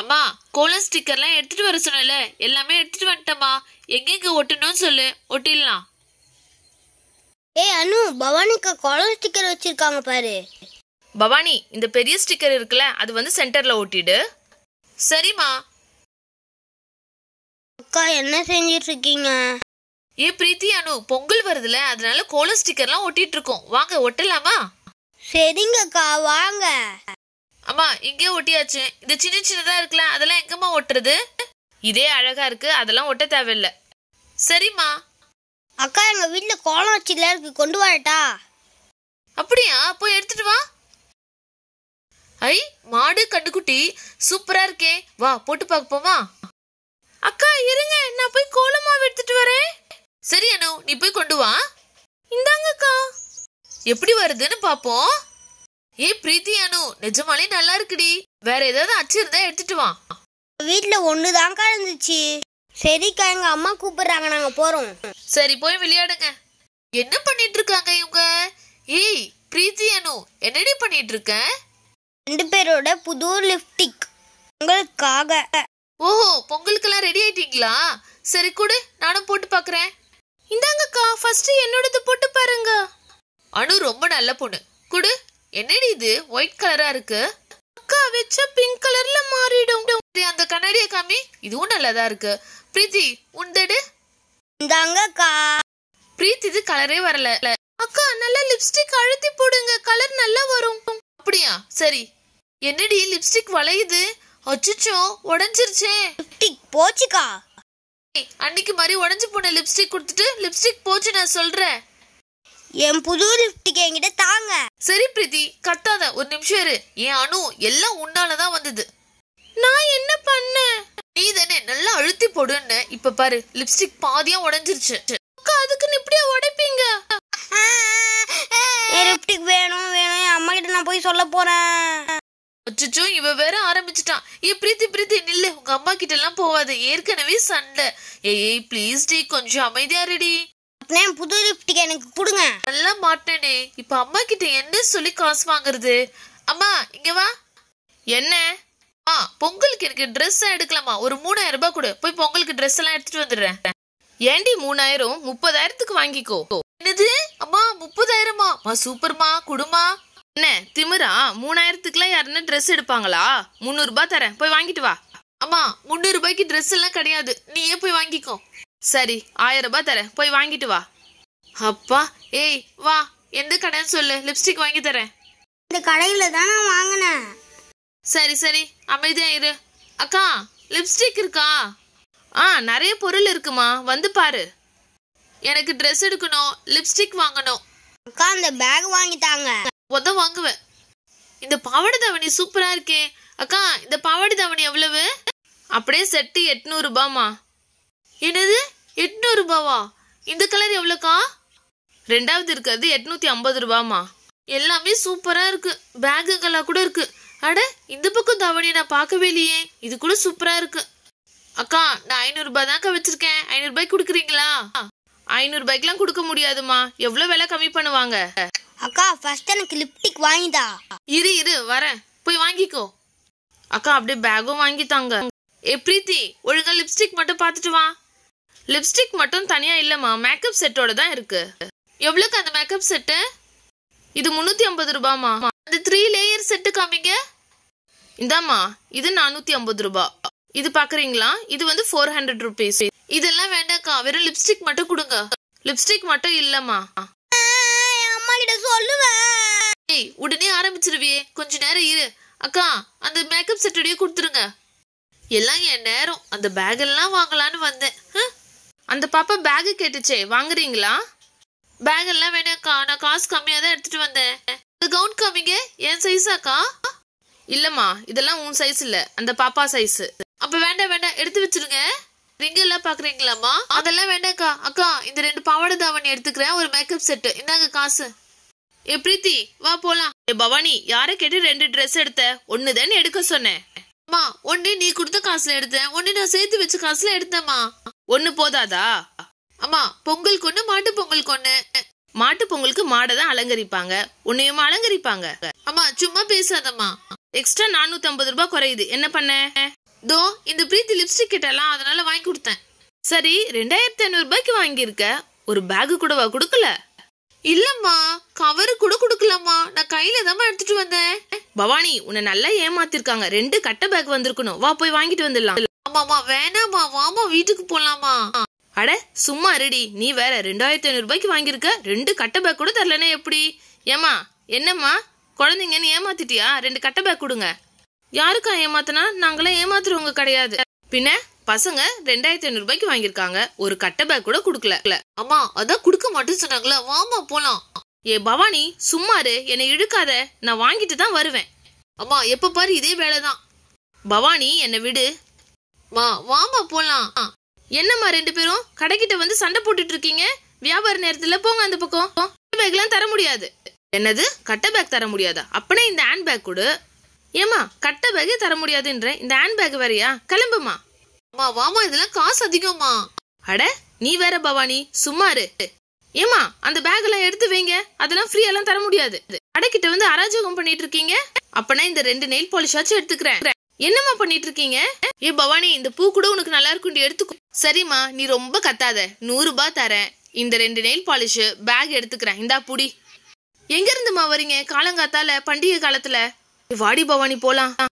அம்மா கோலம் ஸ்டிக்கர்லாம் எடுத்துட்டு வர சொன்னல எல்லாமே எடுத்துட்டு வந்துட்டம்மா எங்கெங்க ஒட்டணும்னு சொல்லு ஒட்டிடலாம் ஏய் அனு பவானிக்கு கோலம் ஸ்டிக்கர் வச்சிருக்காங்க பாரு பவானி இந்த பெரிய ஸ்டிக்கர் இருக்குல்ல அது வந்து சென்டர்ல ஒட்டிடு சரிம்மா அக்கா என்ன செஞ்சிட்டு இருக்கீங்க ஏ பிரீத்தி அனு பொங்கல் வருதுல அதனால கோலம் ஸ்டிக்கர்லாம் ஒட்டிட்டு இருக்கோம் வாங்க ஒட்டலாமா சரிங்கக்கா வாங்க அம்மா இங்கே ஒட்டியாச்சு இந்த சின்ன சின்னதாக இருக்குல்ல அதெல்லாம் எங்கம்மா ஒட்டுறது இதே அழகாக இருக்குது அதெல்லாம் ஒட்ட தேவையில்லை சரிம்மா அக்கா எங்கள் வீட்டில் கோலம் வச்சுலாம் இருக்கு கொண்டு வரட்டா அப்படியா போய் எடுத்துட்டு வா ஐ மாடு கண்டுக்குட்டி சூப்பராக இருக்கே வா போட்டு பார்ப்போமா அக்கா இருங்க நான் போய் கோலமாவு எடுத்துட்டு வரேன் சரி அனு நீ போய் கொண்டு வா இந்தாங்கக்கா எப்படி வருதுன்னு பார்ப்போம் ஏய் பிரீத்தி அனு நிஜமாலே நல்லா இருக்குடி வேற ஏதாவது அச்சிருந்தா எடுத்துட்டு வா வீட்டுல ஒண்ணுதான் கலந்துச்சு சரிக்கா எங்க அம்மா கூப்பிடுறாங்க நாங்க போறோம் சரி போய் விளையாடுங்க என்ன பண்ணிட்டு இருக்காங்க இவங்க ஏய் பிரீத்தி அனு என்னடி பண்ணிட்டு இருக்க ரெண்டு பேரோட புது லிப்டிக் உங்களுக்காக ஓஹோ பொங்கலுக்கெல்லாம் ரெடி ஆயிட்டீங்களா சரி கொடு நானும் போட்டு பாக்குறேன் இந்தாங்கக்கா ஃபர்ஸ்ட் என்னோடது போட்டு பாருங்க அனு ரொம்ப நல்ல பொண்ணு குடு என்னடி இது ஒயிட் கலரா இருக்கு அக்கா வச்ச பிங்க் கலர்ல மாறிடும் அந்த கண்ணாடியை காமி இதுவும் நல்லதா இருக்கு பிரீத்தி உண்டடு இந்தாங்கக்கா பிரீத்தி இது கலரே வரல அக்கா நல்லா லிப்ஸ்டிக் அழுத்தி போடுங்க கலர் நல்லா வரும் அப்படியா சரி என்னடி லிப்ஸ்டிக் வளையுது அச்சுச்சோ உடஞ்சிருச்சே லிப்ஸ்டிக் போச்சுக்கா அன்னைக்கு மாதிரி உடஞ்சி போன லிப்ஸ்டிக் கொடுத்துட்டு லிப்ஸ்டிக் போச்சு நான் சொல்றேன் என் புது லிப்டிக் என்கிட்ட தாங்க சரி பிரீத்தி கத்தாத ஒரு நிமிஷம் இரு என் அணு எல்லாம் உன்னாலதான் வந்தது நான் என்ன பண்ண நீ தானே நல்லா அழுத்தி போடுன்னு இப்ப பாரு லிப்ஸ்டிக் பாதியா உடஞ்சிருச்சு அக்கா அதுக்குன்னு இப்படியே உடைப்பீங்க என் வேணும் வேணும் என் அம்மா கிட்ட நான் போய் சொல்ல போறேன் அச்சோ இவ வேற ஆரம்பிச்சிட்டான் ஏ பிரீத்தி பிரீத்தி நில்லு உங்க அம்மா கிட்ட எல்லாம் போவாது ஏற்கனவே சண்டை ஏய் ப்ளீஸ் டி கொஞ்சம் அமைதியா ரெடி மாட்டினேன் புது லிப்டிக் எனக்கு கொடுங்க நல்லா மாட்டினே இப்ப அம்மா கிட்ட என்ன சொல்லி காசு வாங்குறது அம்மா இங்க வா என்ன ஆ பொங்கலுக்கு எனக்கு ட்ரெஸ் எடுக்கலாமா ஒரு மூணாயிரம் ரூபாய் கொடு போய் பொங்கலுக்கு ட்ரெஸ் எல்லாம் எடுத்துட்டு வந்துடுறேன் ஏண்டி மூணாயிரம் முப்பதாயிரத்துக்கு வாங்கிக்கோ என்னது அம்மா முப்பதாயிரமா சூப்பர்மா குடுமா என்ன திமிரா மூணாயிரத்துக்குலாம் யாருன்னா ட்ரெஸ் எடுப்பாங்களா முந்நூறுபா தரேன் போய் வாங்கிட்டு வா அம்மா முந்நூறுபாய்க்கு ட்ரெஸ் எல்லாம் கிடையாது நீயே போய் வாங்கிக்கோ சரி ஆயிரம் ரூபாய் தரேன் போய் வாங்கிட்டு வா அப்பா ஏய் வா எந்த கடைன்னு சொல்லு லிப்ஸ்டிக் வாங்கி தரேன் இந்த கடையில தான் நான் வாங்கினேன் சரி சரி அமைதியா இரு அக்கா லிப்ஸ்டிக் இருக்கா ஆ நிறைய பொருள் இருக்குமா வந்து பாரு எனக்கு ட்ரெஸ் எடுக்கணும் லிப்ஸ்டிக் வாங்கணும் அக்கா அந்த பேக் வாங்கிட்டாங்க உத வாங்குவேன் இந்த பாவாடை தவணி சூப்பரா இருக்கே அக்கா இந்த பாவாடை தவணி எவ்வளவு அப்படியே செட்டு எட்நூறுபாம்மா என்னது எட்நூறு ரூபாவா இந்த கலர் எவ்வளோக்கா ரெண்டாவது இருக்கிறது எட்நூத்தி ஐம்பது ரூபாமா எல்லாமே சூப்பராக இருக்கு பேகுங்களா கூட இருக்கு அட இந்த பக்கம் தவணி நான் பார்க்கவே இல்லையே இது கூட சூப்பராக இருக்கு அக்கா நான் ஐநூறுரூபா தான்க்கா வச்சுருக்கேன் ரூபாய் கொடுக்குறீங்களா ஐநூறுரூபாய்க்குலாம் கொடுக்க முடியாதுமா எவ்வளோ விலை கம்மி பண்ணுவாங்க அக்கா ஃபர்ஸ்ட் எனக்கு லிப்டிக் வாங்கிதா இரு இரு வரேன் போய் வாங்கிக்கோ அக்கா அப்படியே பேகும் வாங்கி தாங்க ஏ பிரீத்தி ஒழுங்கா லிப்ஸ்டிக் மட்டும் பார்த்துட்டு வா லிப்ஸ்டிக் மட்டும் தனியாக இல்லைம்மா மேக்கப் செட்டோட தான் இருக்குது எவ்வளோக்கு அந்த மேக்கப் செட்டு இது முந்நூற்றி ஐம்பது ரூபாமா அந்த த்ரீ லேயர் செட்டு காமிங்க இந்தாம்மா இது நானூற்றி ஐம்பது ரூபா இது பார்க்குறீங்களா இது வந்து ஃபோர் ஹண்ட்ரட் ருபீஸ் இதெல்லாம் வேண்டாக்கா வெறும் லிப்ஸ்டிக் மட்டும் கொடுங்க லிப்ஸ்டிக் மட்டும் இல்லைம்மா ஏய் உடனே ஆரம்பிச்சிருவியே கொஞ்ச நேரம் இரு அக்கா அந்த மேக்கப் செட்டோடய கொடுத்துருங்க எல்லாம் என் நேரம் அந்த பேக் எல்லாம் வாங்கலான்னு வந்தேன் அந்த பாப்பா பேகு கேட்டுச்சே வாங்குறீங்களா பேக் பேகெல்லாம் வேணாக்கா நான் காசு கம்மியாக தான் எடுத்துட்டு வந்தேன் இந்த கவுன் காமிங்க என் சைஸாக்கா இல்லைம்மா இதெல்லாம் உன் சைஸ் இல்லை அந்த பாப்பா சைஸ் அப்போ வேண்டாம் வேண்டாம் எடுத்து வச்சிருங்க ரிங் எல்லாம் பாக்குறீங்களாமா அதெல்லாம் வேண்டாம்க்கா அக்கா இந்த ரெண்டு பாவாடை தாவணி எடுத்துக்கிறேன் ஒரு மேக்கப் செட்டு இந்தாங்க காசு ஏ பிரீத்தி வா போலாம் ஏ பவானி யாரை கேட்டு ரெண்டு ட்ரெஸ் எடுத்த ஒன்னு தானே எடுக்க சொன்னேன் அம்மா ஒன்னு நீ கொடுத்த காசுல எடுத்தேன் ஒன்னு நான் சேர்த்து வச்ச காசுல எடுத்தேம்மா ஒன்னு போதாதா ஆமா பொங்கல் கொண்டு மாட்டு பொங்கல் கொண்டு மாட்டு பொங்கலுக்கு மாடை தான் அலங்கரிப்பாங்க உன்னையும் அலங்கரிப்பாங்க ஆமா சும்மா பேசாதம்மா எக்ஸ்ட்ரா நானூத்தி ஐம்பது ரூபாய் குறையுது என்ன பண்ண தோ இந்த பிரீத்தி லிப்ஸ்டிக் கிட்டலாம் அதனால வாங்கி கொடுத்தேன் சரி ரெண்டாயிரத்தி ஐநூறு ரூபாய்க்கு வாங்கியிருக்க ஒரு பேக் கூடவா கொடுக்கல இல்லம்மா கவரு கூட கொடுக்கலம்மா நான் கையில தான் எடுத்துட்டு வந்தேன் பவானி உன்னை நல்லா ஏமாத்திருக்காங்க ரெண்டு கட்ட பேக் வந்திருக்கணும் வா போய் வாங்கிட்டு வந்துடலாம் ஆமாமா வேணாமா வாமா வீட்டுக்கு போலாமா அட சும்மா ரெடி நீ வேற ரெண்டாயிரத்தி ஐநூறு ரூபாய்க்கு வாங்கியிருக்க ரெண்டு கட்ட பேக் கூட தரலனே எப்படி ஏமா என்னம்மா குழந்தைங்கன்னு ஏமாத்திட்டியா ரெண்டு கட்ட பேக் கொடுங்க யாருக்கா ஏமாத்தினா நாங்களாம் ஏமாத்துறவங்க கிடையாது பின்ன பசங்க ரெண்டாயிரத்தி ஐநூறு ரூபாய்க்கு வாங்கியிருக்காங்க ஒரு கட்ட பேக் கூட கொடுக்கல அம்மா அதான் கொடுக்க மாட்டேன்னு சொன்னாங்களே வாமா போலாம் ஏ பவானி சும்மாரு என்னை இழுக்காத நான் வாங்கிட்டு தான் வருவேன் அம்மா எப்ப பாரு இதே வேலை தான் பவானி என்னை விடு வா வாமா போலாம் என்னம்மா ரெண்டு பேரும் கடைக்கிட்ட வந்து சண்டை போட்டுட்டு இருக்கீங்க வியாபார நேரத்துல போங்க அந்த பக்கம் பேக்லாம் தர முடியாது என்னது கட்ட பேக் தர முடியாதா அப்பனே இந்த ஹேண்ட் பேக் கொடு ஏமா கட்ட பேக்கே தர முடியாதுன்ற இந்த ஹேண்ட் பேக் வரையா கிளம்புமா அம்மா வாமா இதெல்லாம் காசு அதிகமா அட நீ வேற பவானி சும்மாரு ஏமா அந்த பேக் எல்லாம் எடுத்து வைங்க அதெல்லாம் ஃப்ரீ எல்லாம் தர முடியாது கடைக்கிட்ட வந்து அராஜகம் பண்ணிட்டு இருக்கீங்க அப்பனா இந்த ரெண்டு நெயில் பாலிஷாச்சும் எடுத்துக்கிறேன் என்னம்மா பண்ணிட்டு இருக்கீங்க ஏ பவானி இந்த பூ கூட உனக்கு நல்லா இருக்கும் எடுத்துக்கோ சரிம்மா நீ ரொம்ப கத்தாத நூறு ரூபாய் தரேன் இந்த ரெண்டு நெயில் பாலிஷ் பேக் எடுத்துக்கிறேன் இந்தா புடி எங்க இருந்துமா வரீங்க காலங்காத்தால பண்டிகை காலத்துல வாடி பவானி போலாம்